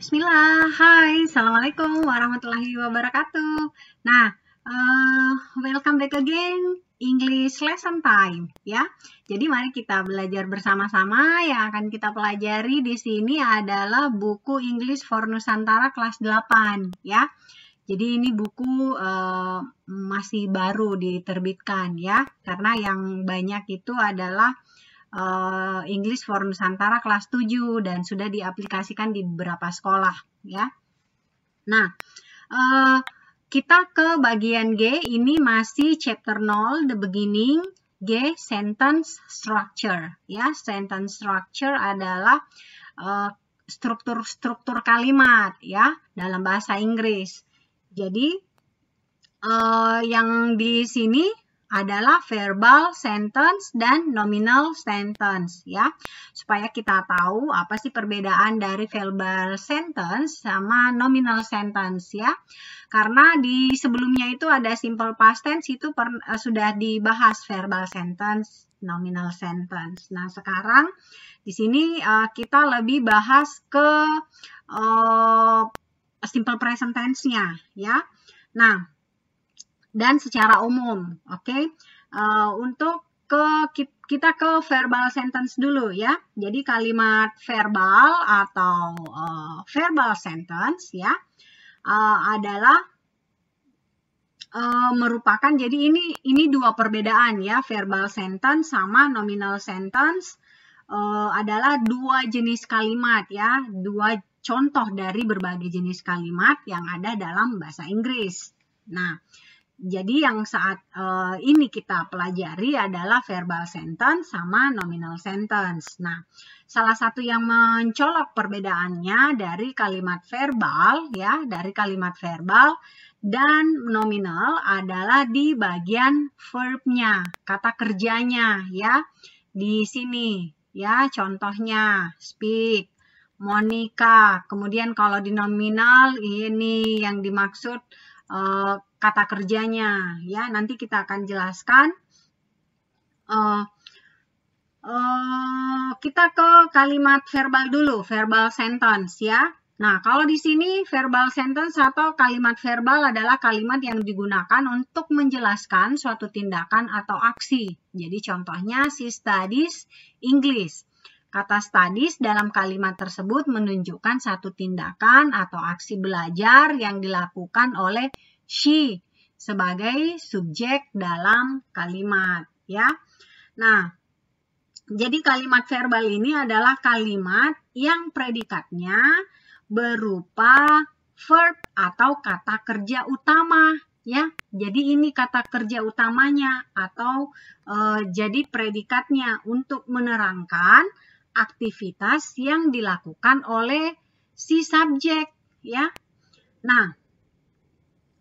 Bismillah, hai, Assalamualaikum warahmatullahi wabarakatuh. Nah, uh, welcome back again English lesson time ya. Jadi mari kita belajar bersama-sama yang akan kita pelajari di sini adalah buku English for Nusantara kelas 8 ya. Jadi ini buku uh, masih baru diterbitkan ya, karena yang banyak itu adalah uh, English for Nusantara kelas 7 dan sudah diaplikasikan di beberapa sekolah ya. Nah, uh, kita ke bagian G ini masih chapter 0 the beginning G sentence structure ya. Sentence structure adalah eh, struktur-struktur uh, kalimat ya dalam bahasa Inggris. Jadi uh, yang di sini adalah verbal sentence dan nominal sentence ya. Supaya kita tahu apa sih perbedaan dari verbal sentence sama nominal sentence ya. Karena di sebelumnya itu ada simple past tense itu per, eh, sudah dibahas verbal sentence, nominal sentence. Nah, sekarang di sini uh, kita lebih bahas ke uh, simple present tense-nya ya. Nah, dan secara umum. Oke, okay? uh, eh, untuk ke kita ke verbal sentence dulu ya. Jadi kalimat verbal atau uh, verbal sentence ya uh, adalah uh, merupakan jadi ini ini dua perbedaan ya verbal sentence sama nominal sentence uh, adalah dua jenis kalimat ya dua contoh dari berbagai jenis kalimat yang ada dalam bahasa Inggris. Nah, jadi yang saat uh, ini kita pelajari adalah verbal sentence sama nominal sentence. Nah, salah satu yang mencolok perbedaannya dari kalimat verbal ya, dari kalimat verbal dan nominal adalah di bagian verbnya, kata kerjanya ya. Di sini ya, contohnya speak, Monica. Kemudian kalau di nominal ini yang dimaksud uh, kata kerjanya ya nanti kita akan jelaskan uh, uh, kita ke kalimat verbal dulu verbal sentence ya nah kalau di sini verbal sentence atau kalimat verbal adalah kalimat yang digunakan untuk menjelaskan suatu tindakan atau aksi jadi contohnya she studies English Kata studies dalam kalimat tersebut menunjukkan satu tindakan atau aksi belajar yang dilakukan oleh she sebagai subjek dalam kalimat ya. Nah, jadi kalimat verbal ini adalah kalimat yang predikatnya berupa verb atau kata kerja utama ya. Jadi ini kata kerja utamanya atau e, jadi predikatnya untuk menerangkan aktivitas yang dilakukan oleh si subjek ya. Nah,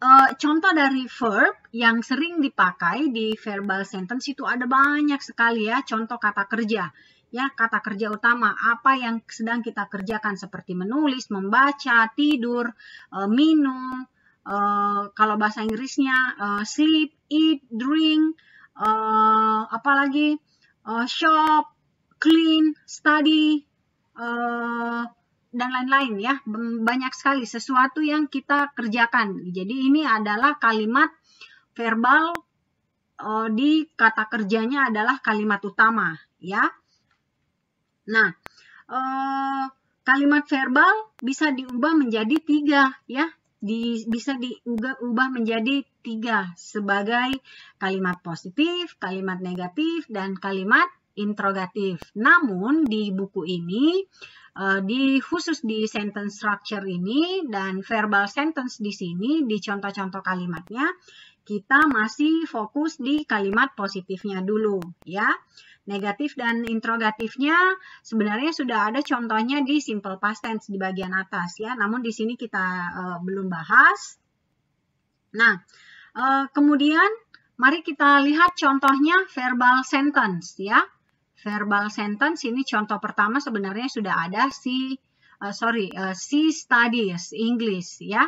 e, contoh dari verb yang sering dipakai di verbal sentence itu ada banyak sekali ya contoh kata kerja. Ya, kata kerja utama apa yang sedang kita kerjakan seperti menulis, membaca, tidur, e, minum, e, kalau bahasa Inggrisnya e, sleep, eat, drink, e, apalagi e, shop clean, study, uh, dan lain-lain ya. Banyak sekali sesuatu yang kita kerjakan. Jadi ini adalah kalimat verbal uh, di kata kerjanya adalah kalimat utama ya. Nah, uh, kalimat verbal bisa diubah menjadi tiga ya. Di, bisa diubah menjadi tiga sebagai kalimat positif, kalimat negatif, dan kalimat interrogatif. Namun di buku ini eh, di khusus di sentence structure ini dan verbal sentence di sini di contoh-contoh kalimatnya kita masih fokus di kalimat positifnya dulu ya. Negatif dan interrogatifnya sebenarnya sudah ada contohnya di simple past tense di bagian atas ya, namun di sini kita uh, belum bahas. Nah, uh, kemudian mari kita lihat contohnya verbal sentence ya verbal sentence ini contoh pertama sebenarnya sudah ada si uh, sorry uh, si studies English ya.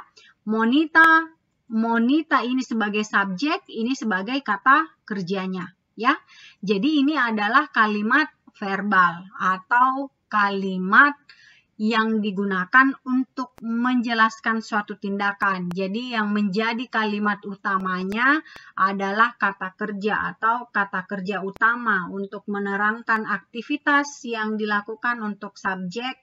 Monita monita ini sebagai subjek, ini sebagai kata kerjanya ya. Jadi ini adalah kalimat verbal atau kalimat yang digunakan untuk menjelaskan suatu tindakan. Jadi yang menjadi kalimat utamanya adalah kata kerja atau kata kerja utama untuk menerangkan aktivitas yang dilakukan untuk subjek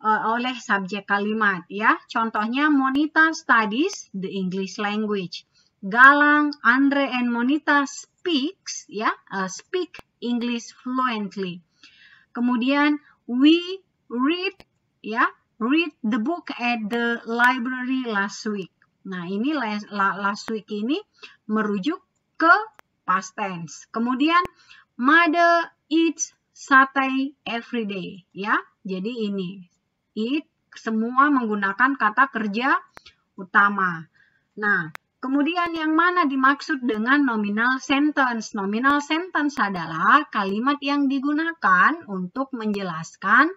eh, oleh subjek kalimat ya. Contohnya Monita studies the English language. Galang, Andre and Monita speaks ya, uh, speak English fluently. Kemudian we read ya read the book at the library last week. Nah, ini last week ini merujuk ke past tense. Kemudian mother eats satay every day, ya. Jadi ini eat semua menggunakan kata kerja utama. Nah, kemudian yang mana dimaksud dengan nominal sentence? Nominal sentence adalah kalimat yang digunakan untuk menjelaskan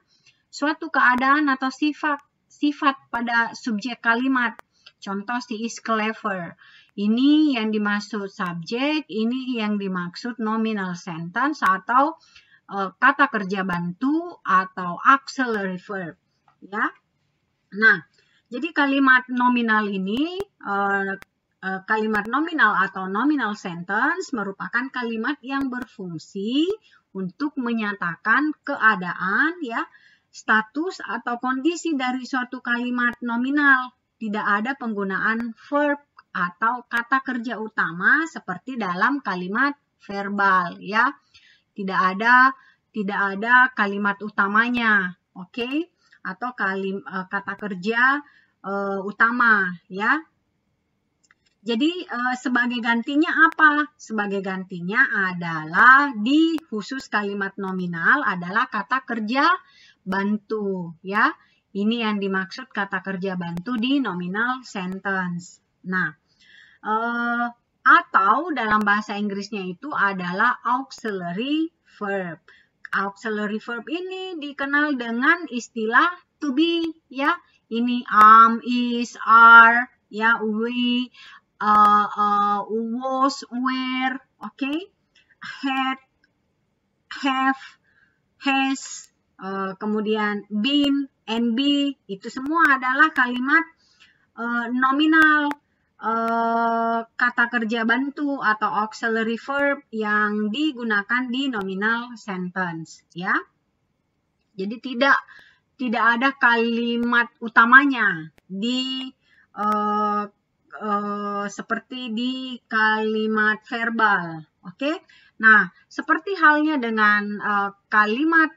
suatu keadaan atau sifat sifat pada subjek kalimat. Contoh si is clever. Ini yang dimaksud subjek, ini yang dimaksud nominal sentence atau e, kata kerja bantu atau auxiliary verb, ya. Nah, jadi kalimat nominal ini e, e, kalimat nominal atau nominal sentence merupakan kalimat yang berfungsi untuk menyatakan keadaan ya status atau kondisi dari suatu kalimat nominal. Tidak ada penggunaan verb atau kata kerja utama seperti dalam kalimat verbal ya. Tidak ada tidak ada kalimat utamanya, oke? Okay? Atau kalim, e, kata kerja uh, utama ya. Jadi uh, sebagai gantinya apa? Sebagai gantinya adalah di khusus kalimat nominal adalah kata kerja bantu ya. Ini yang dimaksud kata kerja bantu di nominal sentence. Nah, eh, atau dalam bahasa Inggrisnya itu adalah auxiliary verb. Auxiliary verb ini dikenal dengan istilah to be ya. Ini am, is, are, ya, we, uh, uh, was, were, oke, okay? had, have, has, Eh, kemudian bin, NB, itu semua adalah kalimat eh, nominal eh, kata kerja bantu atau auxiliary verb yang digunakan di nominal sentence, ya. Jadi tidak tidak ada kalimat utamanya di uh, uh, seperti di kalimat verbal, oke? Okay? Nah, seperti halnya dengan uh, kalimat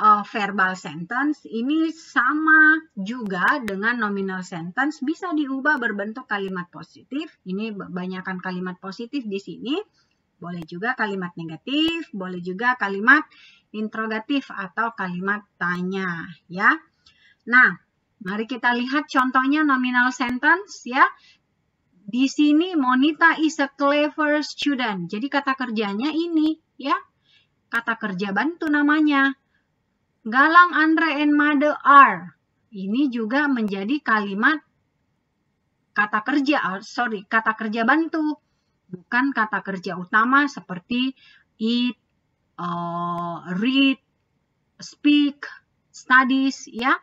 uh, verbal sentence ini sama juga dengan nominal sentence bisa diubah berbentuk kalimat positif. Ini banyakkan kalimat positif di sini. Boleh juga kalimat negatif, boleh juga kalimat interrogatif atau kalimat tanya ya. Nah, mari kita lihat contohnya nominal sentence ya. Di sini Monita is a clever student. Jadi kata kerjanya ini ya. Kata kerja bantu namanya Galang Andre and Made are. Ini juga menjadi kalimat kata kerja, oh, sorry, kata kerja bantu. Bukan kata kerja utama seperti eat, uh, read, speak, studies, ya.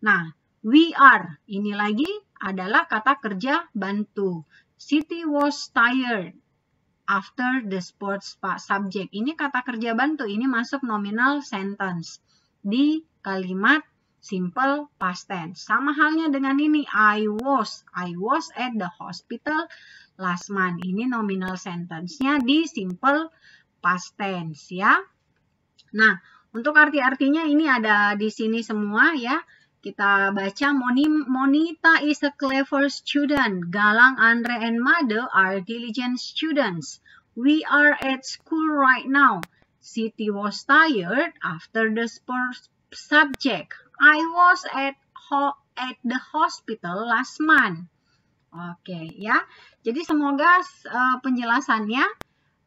Nah, we are, ini lagi adalah kata kerja bantu. City was tired after the sports subject. Ini kata kerja bantu, ini masuk nominal sentence di kalimat simple past tense. Sama halnya dengan ini, I was. I was at the hospital last month. Ini nominal sentence-nya di simple past tense ya. Nah, untuk arti-artinya ini ada di sini semua ya. Kita baca Monita is a clever student. Galang, Andre, and Mother are diligent students. We are at school right now. City was tired after the sports subject. I was at ho at the hospital last month. Oke okay, ya. Jadi semoga uh, penjelasannya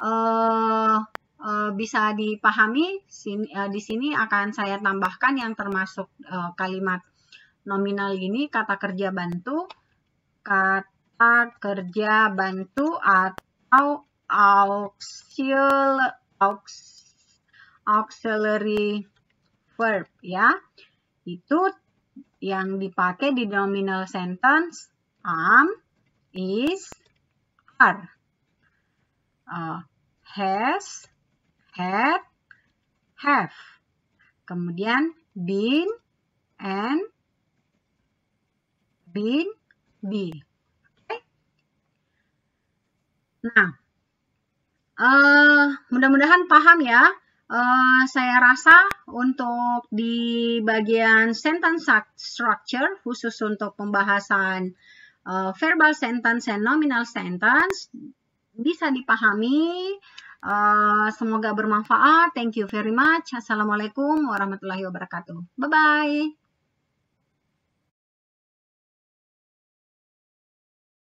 uh, uh, bisa dipahami. Sini, uh, di sini akan saya tambahkan yang termasuk uh, kalimat nominal ini kata kerja bantu, kata kerja bantu atau auxil, auxil auxiliary verb ya. Itu yang dipakai di nominal sentence am, is, are. Uh, has, had, have. Kemudian been, and, been, be. Okay. Nah, uh, mudah-mudahan paham ya Eh, saya rasa untuk di bagian sentence structure khusus untuk pembahasan uh, verbal sentence dan nominal sentence bisa dipahami. Uh, semoga bermanfaat. Thank you very much. Assalamualaikum warahmatullahi wabarakatuh. Bye-bye.